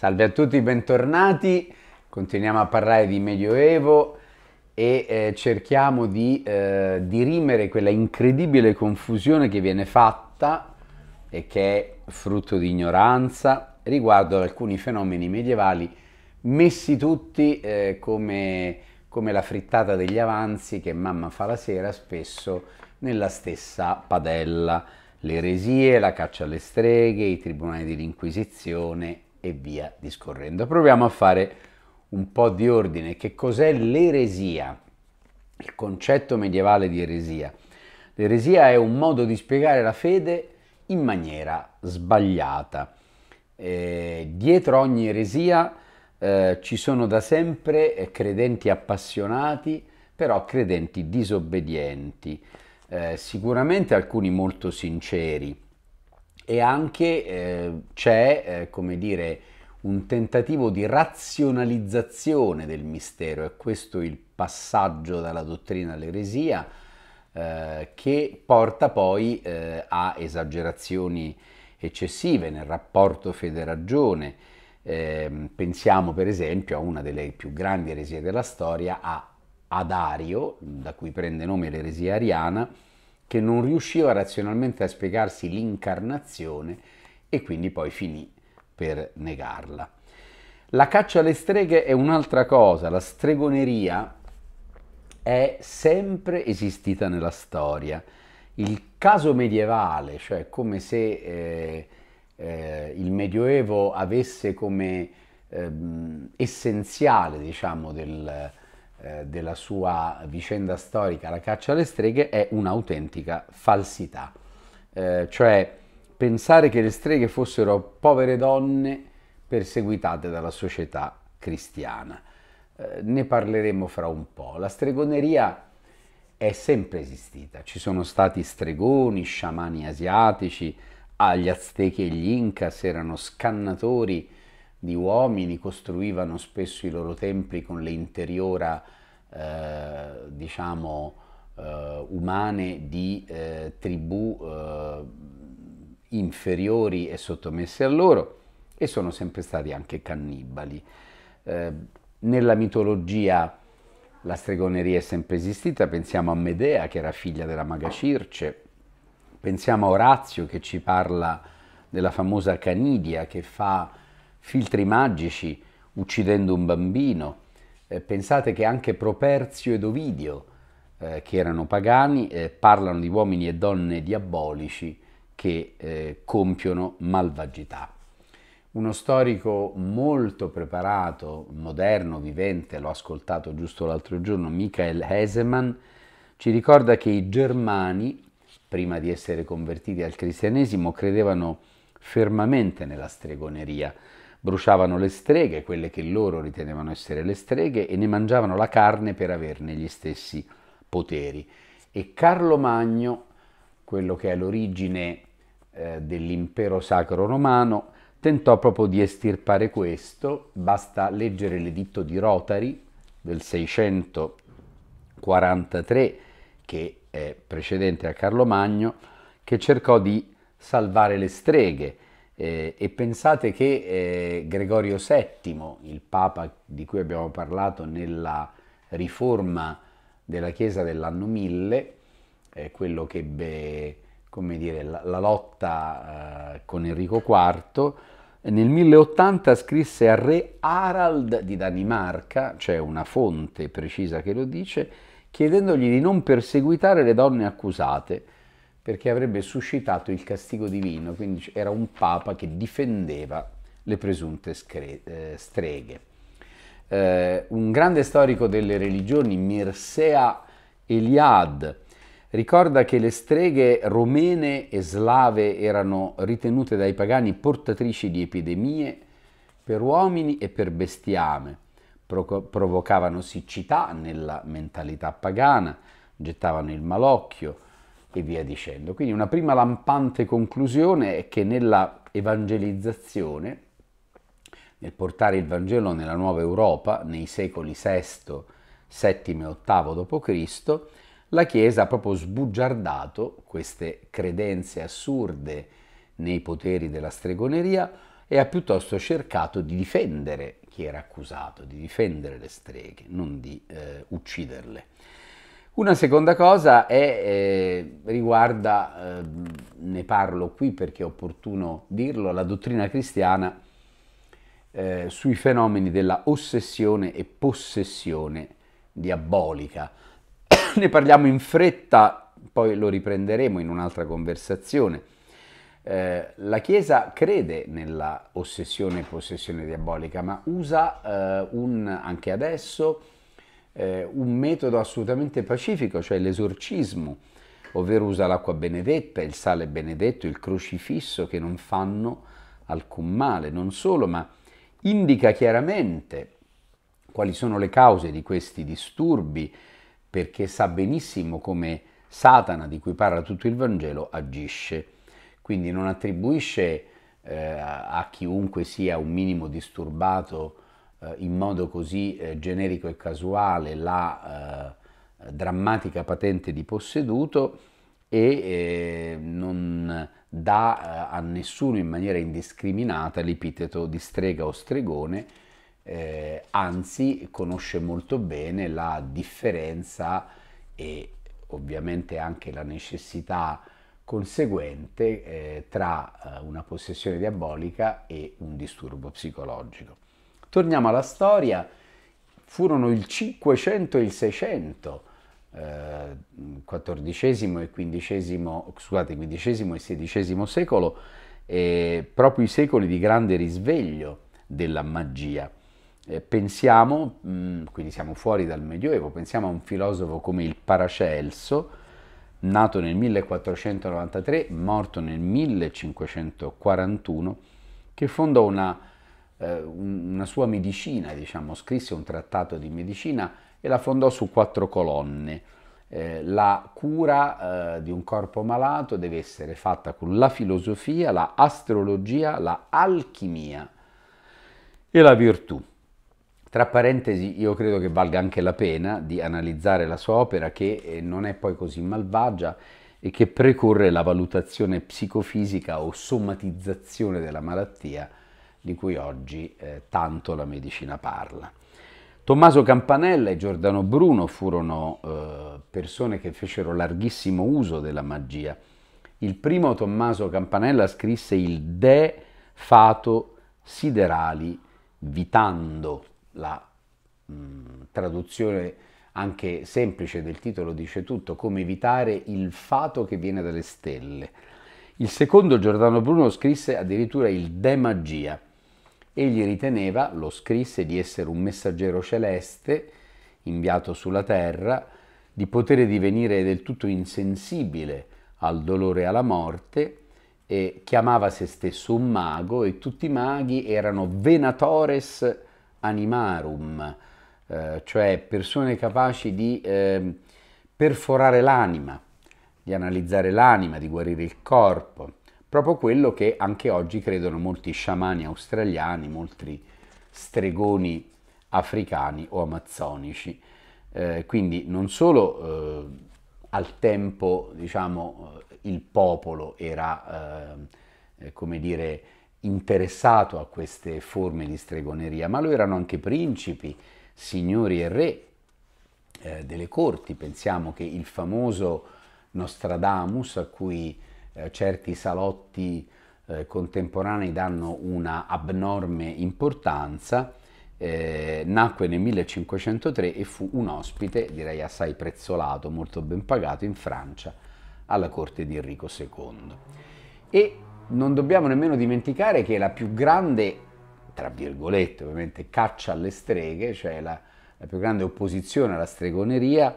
Salve a tutti, bentornati. Continuiamo a parlare di Medioevo e eh, cerchiamo di eh, dirimere quella incredibile confusione che viene fatta e che è frutto di ignoranza riguardo ad alcuni fenomeni medievali messi tutti eh, come, come la frittata degli avanzi che mamma fa la sera spesso nella stessa padella. Le eresie, la caccia alle streghe, i tribunali dell'Inquisizione e via discorrendo. Proviamo a fare un po' di ordine. Che cos'è l'eresia? Il concetto medievale di eresia. L'eresia è un modo di spiegare la fede in maniera sbagliata. Eh, dietro ogni eresia eh, ci sono da sempre credenti appassionati, però credenti disobbedienti, eh, sicuramente alcuni molto sinceri e anche eh, c'è, eh, come dire, un tentativo di razionalizzazione del mistero, è questo il passaggio dalla dottrina all'eresia eh, che porta poi eh, a esagerazioni eccessive nel rapporto fede-ragione. Ehm, pensiamo per esempio a una delle più grandi eresie della storia, a Adario, da cui prende nome l'eresia ariana, che non riusciva razionalmente a spiegarsi l'incarnazione e quindi poi finì per negarla. La caccia alle streghe è un'altra cosa, la stregoneria è sempre esistita nella storia. Il caso medievale, cioè come se eh, eh, il Medioevo avesse come eh, essenziale diciamo, del, eh, della sua vicenda storica La caccia alle streghe è un'autentica falsità. Eh, cioè pensare che le streghe fossero povere donne perseguitate dalla società cristiana. Eh, ne parleremo fra un po'. La stregoneria è sempre esistita. Ci sono stati stregoni, sciamani asiatici, agli Aztechi e gli Incas erano scannatori di uomini, costruivano spesso i loro templi con le interiora, eh, diciamo, eh, umane di eh, tribù eh, inferiori e sottomesse a loro e sono sempre stati anche cannibali. Eh, nella mitologia la stregoneria è sempre esistita, pensiamo a Medea che era figlia della maga Circe, pensiamo a Orazio che ci parla della famosa Canidia che fa filtri magici, uccidendo un bambino. Eh, pensate che anche Properzio ed Ovidio, eh, che erano pagani, eh, parlano di uomini e donne diabolici che eh, compiono malvagità. Uno storico molto preparato, moderno, vivente, l'ho ascoltato giusto l'altro giorno, Michael Heseman, ci ricorda che i germani, prima di essere convertiti al cristianesimo, credevano fermamente nella stregoneria, bruciavano le streghe, quelle che loro ritenevano essere le streghe, e ne mangiavano la carne per averne gli stessi poteri. E Carlo Magno, quello che è l'origine eh, dell'impero sacro romano, tentò proprio di estirpare questo, basta leggere l'editto di Rotari del 643 che è precedente a Carlo Magno, che cercò di salvare le streghe eh, e pensate che eh, Gregorio VII, il Papa di cui abbiamo parlato nella riforma della Chiesa dell'anno 1000, eh, quello che ebbe dire, la, la, lotta eh, con Enrico IV, nel 1080 scrisse a re Harald di Danimarca, c'è una fonte precisa che lo dice, chiedendogli di non perseguitare le donne accusate perché avrebbe suscitato il castigo divino, quindi era un papa che difendeva le presunte scre- eh, streghe. Eh, un grande storico delle religioni, Mircea Eliad, ricorda che le streghe romene e slave erano ritenute dai pagani portatrici di epidemie per uomini e per bestiame, Pro- provocavano siccità nella mentalità pagana, gettavano il malocchio, e via dicendo. Quindi una prima lampante conclusione è che nella evangelizzazione, nel portare il Vangelo nella nuova Europa, nei secoli VI, VII e VIII d.C., la Chiesa ha proprio sbugiardato queste credenze assurde nei poteri della stregoneria e ha piuttosto cercato di difendere chi era accusato, di difendere le streghe, non di eh, ucciderle. Una seconda cosa è, eh, riguarda, eh, ne parlo qui perché è opportuno dirlo, la dottrina cristiana eh, sui fenomeni della ossessione e possessione diabolica. ne parliamo in fretta, poi lo riprenderemo in un'altra conversazione. Eh, la Chiesa crede nella ossessione e possessione diabolica, ma usa eh, un, anche adesso eh, un metodo assolutamente pacifico, cioè l'esorcismo, ovvero usa l'acqua benedetta, il sale benedetto, il crocifisso che non fanno alcun male, non solo, ma indica chiaramente quali sono le cause di questi disturbi, perché sa benissimo come Satana, di cui parla tutto il Vangelo, agisce. Quindi non attribuisce eh, a chiunque sia un minimo disturbato eh, in modo così eh, generico e casuale la eh, drammatica patente di posseduto e non dà a nessuno in maniera indiscriminata l'epiteto di strega o stregone, eh, anzi conosce molto bene la differenza e ovviamente anche la necessità conseguente eh, tra una possessione diabolica e un disturbo psicologico. Torniamo alla storia, furono il 500 e il 600, eh, XIV e XV, scusate, XV e XVI secolo, eh, proprio i secoli di grande risveglio della magia. Eh, pensiamo, mh, mm, quindi siamo fuori dal Medioevo, pensiamo a un filosofo come il Paracelso, nato nel 1493, morto nel 1541, che fondò una eh, una sua medicina, diciamo, scrisse un trattato di medicina e la fondò su quattro colonne. Eh, la cura eh, di un corpo malato deve essere fatta con la filosofia, la astrologia, la alchimia e la virtù. Tra parentesi, io credo che valga anche la pena di analizzare la sua opera che eh, non è poi così malvagia e che precorre la valutazione psicofisica o somatizzazione della malattia di cui oggi eh, tanto la medicina parla. Tommaso Campanella e Giordano Bruno furono eh, persone che fecero larghissimo uso della magia. Il primo Tommaso Campanella scrisse il De Fato Siderali Vitando, la mh, mm, traduzione anche semplice del titolo dice tutto, come evitare il fato che viene dalle stelle. Il secondo Giordano Bruno scrisse addirittura il De Magia, Egli riteneva, lo scrisse, di essere un messaggero celeste inviato sulla terra, di poter divenire del tutto insensibile al dolore e alla morte, e chiamava se stesso un mago e tutti i maghi erano venatores animarum, eh, cioè persone capaci di eh, perforare l'anima, di analizzare l'anima, di guarire il corpo, proprio quello che anche oggi credono molti sciamani australiani, molti stregoni africani o amazzonici. Eh, quindi non solo eh, al tempo diciamo, eh, il popolo era eh, eh, come dire, interessato a queste forme di stregoneria, ma lo erano anche principi, signori e re eh, delle corti. Pensiamo che il famoso Nostradamus, a cui eh, certi salotti eh, contemporanei danno una abnorme importanza, eh, nacque nel 1503 e fu un ospite, direi assai prezzolato, molto ben pagato in Francia alla corte di Enrico II. E non dobbiamo nemmeno dimenticare che la più grande, tra virgolette ovviamente, caccia alle streghe, cioè la, la più grande opposizione alla stregoneria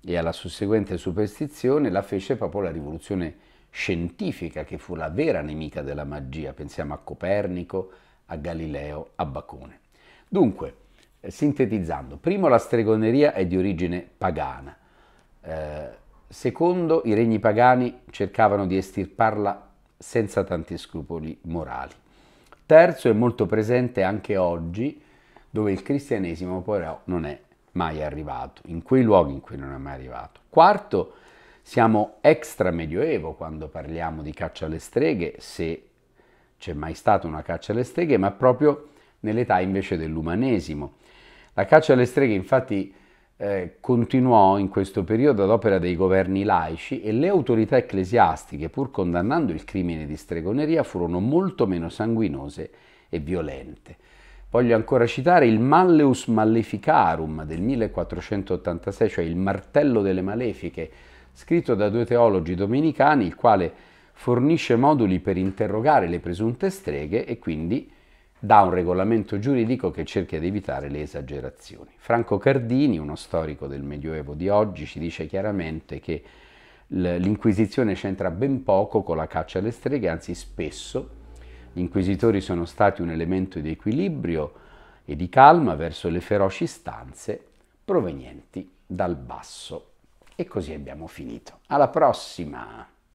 e alla susseguente superstizione, la fece proprio la rivoluzione scientifica che fu la vera nemica della magia, pensiamo a Copernico, a Galileo, a Bacone. Dunque, eh, sintetizzando, primo la stregoneria è di origine pagana, eh, secondo i regni pagani cercavano di estirparla senza tanti scrupoli morali. Terzo è molto presente anche oggi, dove il cristianesimo però non è mai arrivato, in quei luoghi in cui non è mai arrivato. Quarto, siamo extra medioevo quando parliamo di caccia alle streghe, se c'è mai stata una caccia alle streghe, ma proprio nell'età invece dell'umanesimo. La caccia alle streghe infatti eh, continuò in questo periodo ad opera dei governi laici e le autorità ecclesiastiche, pur condannando il crimine di stregoneria, furono molto meno sanguinose e violente. Voglio ancora citare il Malleus Maleficarum del 1486, cioè il martello delle malefiche, scritto da due teologi domenicani, il quale fornisce moduli per interrogare le presunte streghe e quindi dà un regolamento giuridico che cerca di evitare le esagerazioni. Franco Cardini, uno storico del Medioevo di oggi, ci dice chiaramente che l'inquisizione c'entra ben poco con la caccia alle streghe, anzi spesso gli inquisitori sono stati un elemento di equilibrio e di calma verso le feroci stanze provenienti dal basso. E così abbiamo finito. Alla prossima!